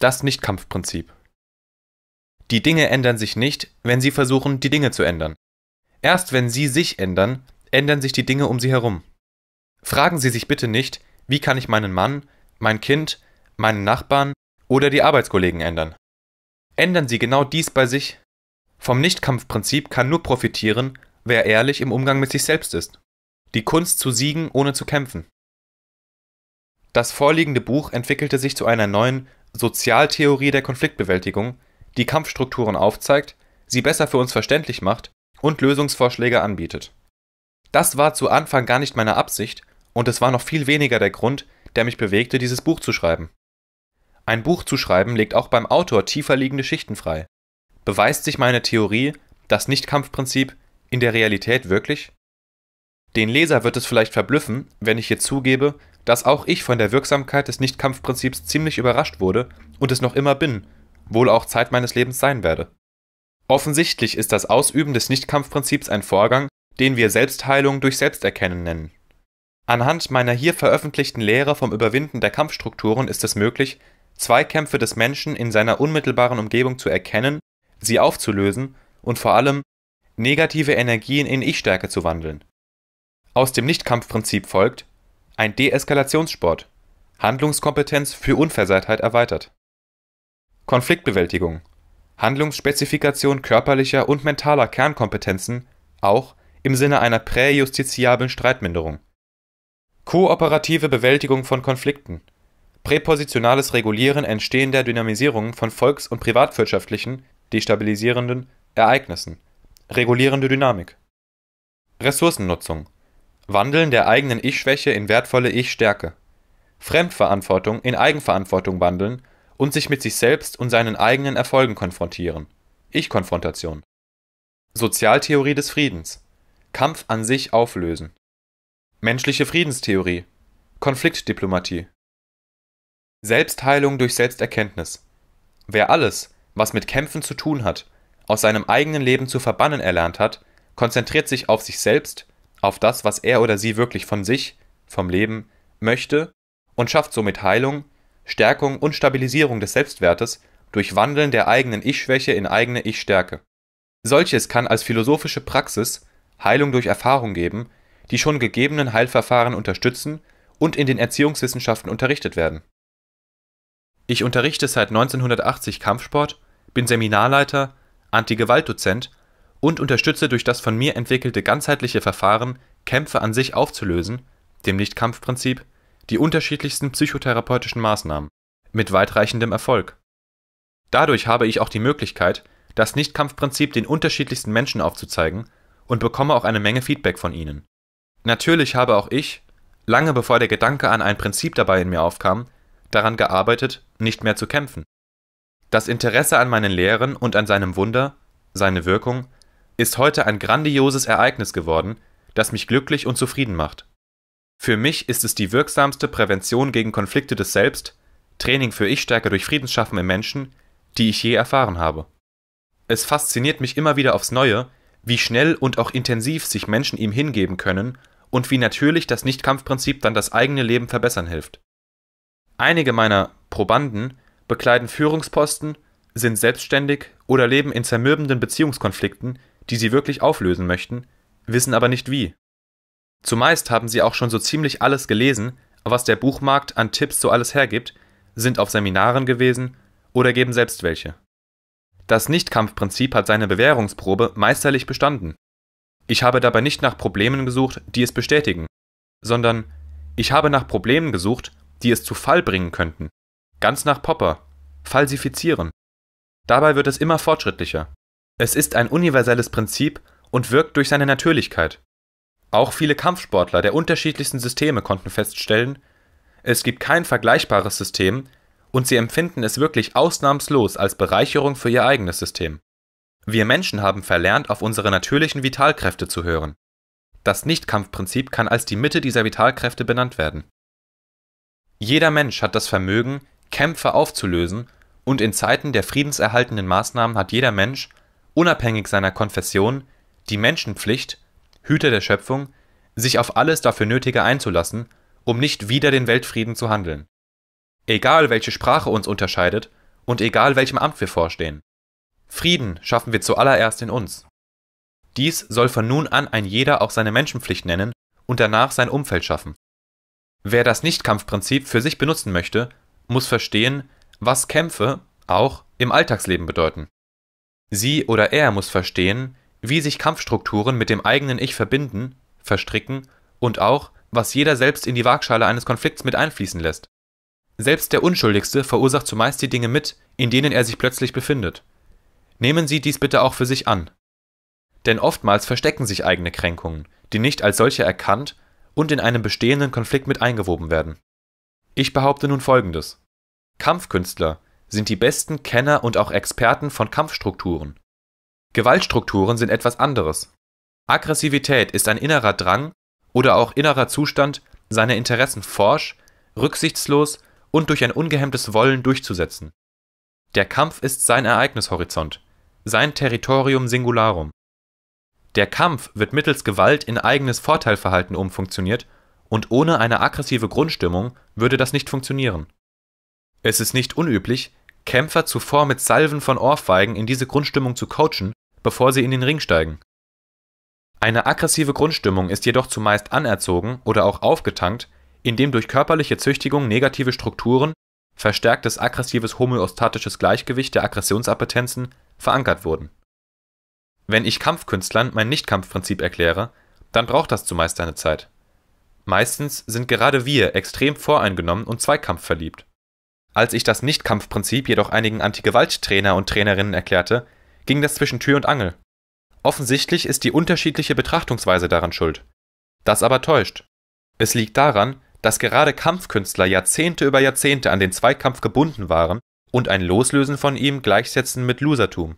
Das Nichtkampfprinzip. Die Dinge ändern sich nicht, wenn sie versuchen, die Dinge zu ändern. Erst wenn sie sich ändern, ändern sich die Dinge um sie herum. Fragen Sie sich bitte nicht, wie kann ich meinen Mann, mein Kind, meinen Nachbarn oder die Arbeitskollegen ändern. Ändern Sie genau dies bei sich. Vom Nichtkampfprinzip kann nur profitieren, wer ehrlich im Umgang mit sich selbst ist. Die Kunst zu siegen, ohne zu kämpfen. Das vorliegende Buch entwickelte sich zu einer neuen, Sozialtheorie der Konfliktbewältigung, die Kampfstrukturen aufzeigt, sie besser für uns verständlich macht und Lösungsvorschläge anbietet. Das war zu Anfang gar nicht meine Absicht und es war noch viel weniger der Grund, der mich bewegte, dieses Buch zu schreiben. Ein Buch zu schreiben legt auch beim Autor tiefer liegende Schichten frei. Beweist sich meine Theorie, das Nichtkampfprinzip, in der Realität wirklich? Den Leser wird es vielleicht verblüffen, wenn ich hier zugebe, dass auch ich von der Wirksamkeit des Nichtkampfprinzips ziemlich überrascht wurde und es noch immer bin, wohl auch Zeit meines Lebens sein werde. Offensichtlich ist das Ausüben des Nichtkampfprinzips ein Vorgang, den wir Selbstheilung durch Selbsterkennen nennen. Anhand meiner hier veröffentlichten Lehre vom Überwinden der Kampfstrukturen ist es möglich, Zweikämpfe des Menschen in seiner unmittelbaren Umgebung zu erkennen, sie aufzulösen und vor allem negative Energien in Ich-Stärke zu wandeln. Aus dem Nichtkampfprinzip folgt, ein Deeskalationssport. Handlungskompetenz für Unversehrtheit erweitert. Konfliktbewältigung. Handlungsspezifikation körperlicher und mentaler Kernkompetenzen, auch im Sinne einer präjustiziablen Streitminderung. Kooperative Bewältigung von Konflikten. Präpositionales Regulieren entstehender Dynamisierungen von volks- und privatwirtschaftlichen, destabilisierenden Ereignissen. Regulierende Dynamik. Ressourcennutzung Wandeln der eigenen Ich-Schwäche in wertvolle Ich-Stärke. Fremdverantwortung in Eigenverantwortung wandeln und sich mit sich selbst und seinen eigenen Erfolgen konfrontieren (Ich-Konfrontation). Sozialtheorie des Friedens Kampf an sich auflösen. Menschliche Friedenstheorie Konfliktdiplomatie Selbstheilung durch Selbsterkenntnis Wer alles, was mit Kämpfen zu tun hat, aus seinem eigenen Leben zu verbannen erlernt hat, konzentriert sich auf sich selbst auf das, was er oder sie wirklich von sich, vom Leben, möchte und schafft somit Heilung, Stärkung und Stabilisierung des Selbstwertes durch Wandeln der eigenen Ich-Schwäche in eigene Ich-Stärke. Solches kann als philosophische Praxis Heilung durch Erfahrung geben, die schon gegebenen Heilverfahren unterstützen und in den Erziehungswissenschaften unterrichtet werden. Ich unterrichte seit 1980 Kampfsport, bin Seminarleiter, Anti-Gewalt-Dozent und unterstütze durch das von mir entwickelte ganzheitliche Verfahren, Kämpfe an sich aufzulösen (dem Nicht-Kampf-Prinzip) die unterschiedlichsten psychotherapeutischen Maßnahmen – mit weitreichendem Erfolg. Dadurch habe ich auch die Möglichkeit, das Nicht-Kampf-Prinzip den unterschiedlichsten Menschen aufzuzeigen und bekomme auch eine Menge Feedback von ihnen. Natürlich habe auch ich, lange bevor der Gedanke an ein Prinzip dabei in mir aufkam, daran gearbeitet, nicht mehr zu kämpfen. Das Interesse an meinen Lehren und an seinem Wunder, seine Wirkung ist heute ein grandioses Ereignis geworden, das mich glücklich und zufrieden macht. Für mich ist es die wirksamste Prävention gegen Konflikte des Selbst, Training für Ich-Stärke durch Friedensschaffen im Menschen, die ich je erfahren habe. Es fasziniert mich immer wieder aufs Neue, wie schnell und auch intensiv sich Menschen ihm hingeben können und wie natürlich das Nichtkampfprinzip dann das eigene Leben verbessern hilft. Einige meiner Probanden bekleiden Führungsposten, sind selbstständig oder leben in zermürbenden Beziehungskonflikten, die sie wirklich auflösen möchten, wissen aber nicht wie. Zumeist haben sie auch schon so ziemlich alles gelesen, was der Buchmarkt an Tipps so alles hergibt, sind auf Seminaren gewesen oder geben selbst welche. Das Nichtkampfprinzip hat seine Bewährungsprobe meisterlich bestanden. Ich habe dabei nicht nach Problemen gesucht, die es bestätigen, sondern ich habe nach Problemen gesucht, die es zu Fall bringen könnten. Ganz nach Popper. Falsifizieren. Dabei wird es immer fortschrittlicher. Es ist ein universelles Prinzip und wirkt durch seine Natürlichkeit. Auch viele Kampfsportler der unterschiedlichsten Systeme konnten feststellen, es gibt kein vergleichbares System und sie empfinden es wirklich ausnahmslos als Bereicherung für ihr eigenes System. Wir Menschen haben verlernt, auf unsere natürlichen Vitalkräfte zu hören. Das Nichtkampfprinzip kann als die Mitte dieser Vitalkräfte benannt werden. Jeder Mensch hat das Vermögen, Kämpfe aufzulösen, und in Zeiten der friedenserhaltenden Maßnahmen hat jeder Mensch unabhängig seiner Konfession, die Menschenpflicht, Hüter der Schöpfung, sich auf alles dafür Nötige einzulassen, um nicht wieder den Weltfrieden zu handeln. Egal welche Sprache uns unterscheidet und egal welchem Amt wir vorstehen. Frieden schaffen wir zuallererst in uns. Dies soll von nun an ein jeder auch seine Menschenpflicht nennen und danach sein Umfeld schaffen. Wer das Nichtkampfprinzip für sich benutzen möchte, muss verstehen, was Kämpfe auch im Alltagsleben bedeuten Sie oder er muss verstehen, wie sich Kampfstrukturen mit dem eigenen Ich verbinden, verstricken und auch, was jeder selbst in die Waagschale eines Konflikts mit einfließen lässt. Selbst der Unschuldigste verursacht zumeist die Dinge mit, in denen er sich plötzlich befindet. Nehmen Sie dies bitte auch für sich an. Denn oftmals verstecken sich eigene Kränkungen, die nicht als solche erkannt und in einem bestehenden Konflikt mit eingewoben werden. Ich behaupte nun Folgendes. Kampfkünstler, sind die besten Kenner und auch Experten von Kampfstrukturen. Gewaltstrukturen sind etwas anderes. Aggressivität ist ein innerer Drang oder auch innerer Zustand, seine Interessen forsch, rücksichtslos und durch ein ungehemmtes Wollen durchzusetzen. Der Kampf ist sein Ereignishorizont, sein Territorium singularum. Der Kampf wird mittels Gewalt in eigenes Vorteilverhalten umfunktioniert und ohne eine aggressive Grundstimmung würde das nicht funktionieren. Es ist nicht unüblich, Kämpfer zuvor mit Salven von Ohrfeigen in diese Grundstimmung zu coachen, bevor sie in den Ring steigen. Eine aggressive Grundstimmung ist jedoch zumeist anerzogen oder auch aufgetankt, indem durch körperliche Züchtigung negative Strukturen, verstärktes aggressives homöostatisches Gleichgewicht der Aggressionsappetenzen verankert wurden. Wenn ich Kampfkünstlern mein Nichtkampfprinzip erkläre, dann braucht das zumeist eine Zeit. Meistens sind gerade wir extrem voreingenommen und zweikampfverliebt. Als ich das Nichtkampfprinzip jedoch einigen Antigewalttrainer und Trainerinnen erklärte, ging das zwischen Tür und Angel. Offensichtlich ist die unterschiedliche Betrachtungsweise daran schuld. Das aber täuscht. Es liegt daran, dass gerade Kampfkünstler Jahrzehnte über Jahrzehnte an den Zweikampf gebunden waren und ein Loslösen von ihm gleichsetzen mit Losertum.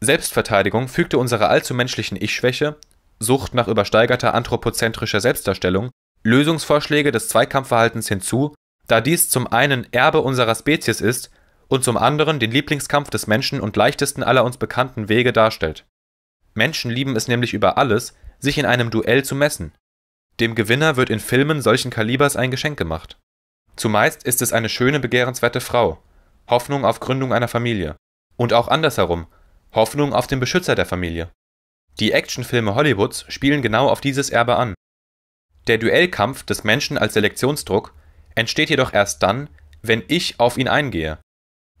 Selbstverteidigung fügte unserer allzu menschlichen Ich-Schwäche, Sucht nach übersteigerter anthropozentrischer Selbstdarstellung, Lösungsvorschläge des Zweikampfverhaltens hinzu, da dies zum einen Erbe unserer Spezies ist und zum anderen den Lieblingskampf des Menschen und leichtesten aller uns bekannten Wege darstellt. Menschen lieben es nämlich über alles, sich in einem Duell zu messen. Dem Gewinner wird in Filmen solchen Kalibers ein Geschenk gemacht. Zumeist ist es eine schöne, begehrenswerte Frau, Hoffnung auf Gründung einer Familie. Und auch andersherum, Hoffnung auf den Beschützer der Familie. Die Actionfilme Hollywoods spielen genau auf dieses Erbe an. Der Duellkampf des Menschen als Selektionsdruck entsteht jedoch erst dann, wenn ich auf ihn eingehe,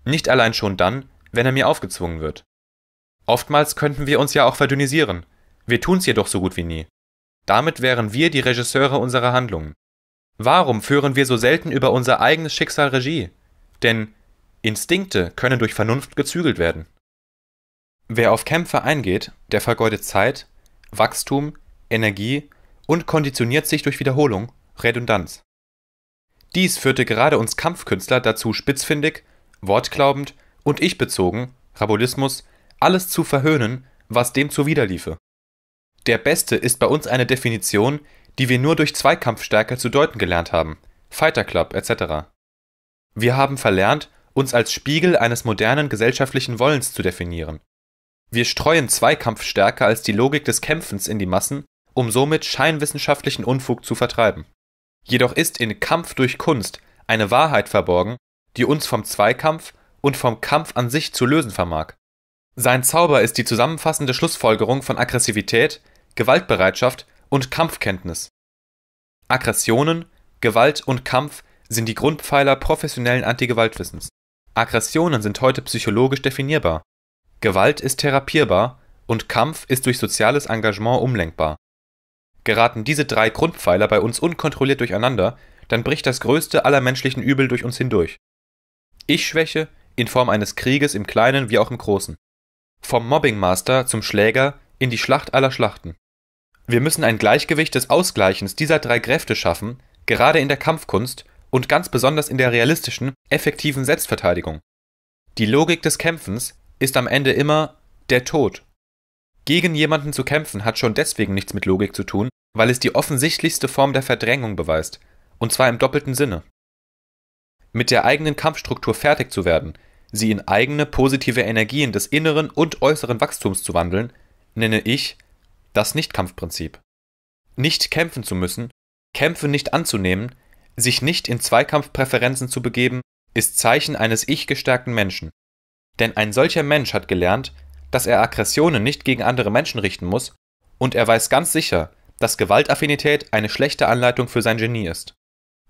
nicht allein schon dann, wenn er mir aufgezwungen wird. Oftmals könnten wir uns ja auch verdünnisieren, wir tun's jedoch so gut wie nie. Damit wären wir die Regisseure unserer Handlungen. Warum führen wir so selten über unser eigenes Schicksal Regie? Denn Instinkte können durch Vernunft gezügelt werden. Wer auf Kämpfe eingeht, der vergeudet Zeit, Wachstum, Energie und konditioniert sich durch Wiederholung, Redundanz. Dies führte gerade uns Kampfkünstler dazu, spitzfindig, wortglaubend und ichbezogen, (Rabulismus) alles zu verhöhnen, was dem zuwiderliefe. Der beste ist bei uns eine Definition, die wir nur durch Zweikampfstärke zu deuten gelernt haben (Fighter Club etc.). Wir haben verlernt, uns als Spiegel eines modernen gesellschaftlichen Wollens zu definieren. Wir streuen Zweikampfstärke als die Logik des Kämpfens in die Massen, um somit scheinwissenschaftlichen Unfug zu vertreiben Jedoch ist in Kampf durch Kunst eine Wahrheit verborgen, die uns vom Zweikampf und vom Kampf an sich zu lösen vermag. Sein Zauber ist die zusammenfassende Schlussfolgerung von Aggressivität, Gewaltbereitschaft und Kampfkenntnis. Aggressionen, Gewalt und Kampf sind die Grundpfeiler professionellen Antigewaltwissens. Aggressionen sind heute psychologisch definierbar. Gewalt ist therapierbar und Kampf ist durch soziales Engagement umlenkbar. Geraten diese drei Grundpfeiler bei uns unkontrolliert durcheinander, dann bricht das größte aller menschlichen Übel durch uns hindurch. Ich-Schwäche in Form eines Krieges im Kleinen wie auch im Großen. Vom Mobbingmaster zum Schläger in die Schlacht aller Schlachten. Wir müssen ein Gleichgewicht des Ausgleichens dieser drei Kräfte schaffen, gerade in der Kampfkunst und ganz besonders in der realistischen, effektiven Selbstverteidigung. Die Logik des Kämpfens ist am Ende immer der Tod. Gegen jemanden zu kämpfen hat schon deswegen nichts mit Logik zu tun, weil es die offensichtlichste Form der Verdrängung beweist, und zwar im doppelten Sinne. Mit der eigenen Kampfstruktur fertig zu werden, sie in eigene positive Energien des inneren und äußeren Wachstums zu wandeln, nenne ich das Nichtkampfprinzip. Nicht kämpfen zu müssen, Kämpfe nicht anzunehmen, sich nicht in Zweikampfpräferenzen zu begeben, ist Zeichen eines ich-gestärkten Menschen. Denn ein solcher Mensch hat gelernt, dass er Aggressionen nicht gegen andere Menschen richten muss, und er weiß ganz sicher, dass Gewaltaffinität eine schlechte Anleitung für sein Genie ist.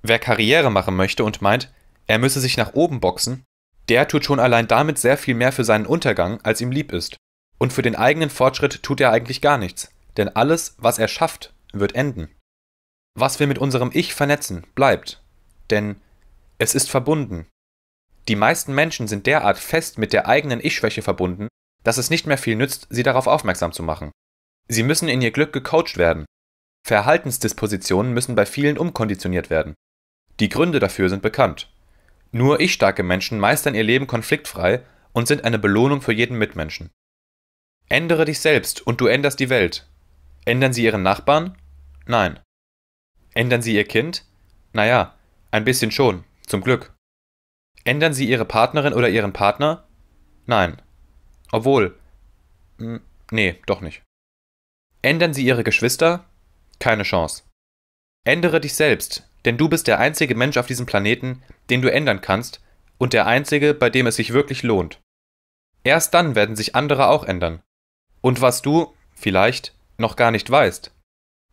Wer Karriere machen möchte und meint, er müsse sich nach oben boxen, der tut schon allein damit sehr viel mehr für seinen Untergang, als ihm lieb ist. Und für den eigenen Fortschritt tut er eigentlich gar nichts, denn alles, was er schafft, wird enden. Was wir mit unserem Ich vernetzen, bleibt, denn es ist verbunden. Die meisten Menschen sind derart fest mit der eigenen Ich-Schwäche verbunden, dass es nicht mehr viel nützt, sie darauf aufmerksam zu machen. Sie müssen in ihr Glück gecoacht werden. Verhaltensdispositionen müssen bei vielen umkonditioniert werden. Die Gründe dafür sind bekannt. Nur ich-starke Menschen meistern ihr Leben konfliktfrei und sind eine Belohnung für jeden Mitmenschen. Ändere dich selbst und du änderst die Welt. Ändern sie ihren Nachbarn? Nein. Ändern sie ihr Kind? Naja, ein bisschen schon, zum Glück. Ändern sie ihre Partnerin oder ihren Partner? Nein, obwohl. Hm, nee, doch nicht. Ändern sie ihre Geschwister? Keine Chance. Ändere dich selbst, denn du bist der einzige Mensch auf diesem Planeten, den du ändern kannst und der einzige, bei dem es sich wirklich lohnt. Erst dann werden sich andere auch ändern. Und was du, vielleicht, noch gar nicht weißt.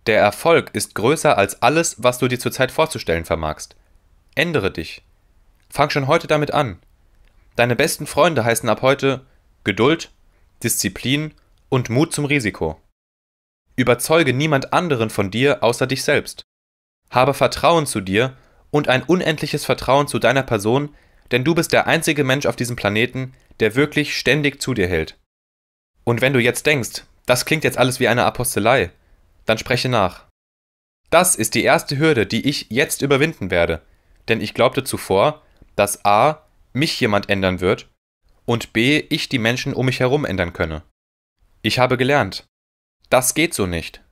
Der Erfolg ist größer als alles, was du dir zurzeit vorzustellen vermagst. Ändere dich. Fang schon heute damit an. Deine besten Freunde heißen ab heute Geduld, Disziplin und Mut zum Risiko. Überzeuge niemand anderen von dir außer dich selbst. Habe Vertrauen zu dir und ein unendliches Vertrauen zu deiner Person, denn du bist der einzige Mensch auf diesem Planeten, der wirklich ständig zu dir hält. Und wenn du jetzt denkst, das klingt jetzt alles wie eine Apostelei, dann spreche nach. Das ist die erste Hürde, die ich jetzt überwinden werde, denn ich glaubte zuvor, dass a. mich jemand ändern wird und b ich die Menschen um mich herum ändern könne. Ich habe gelernt, das geht so nicht.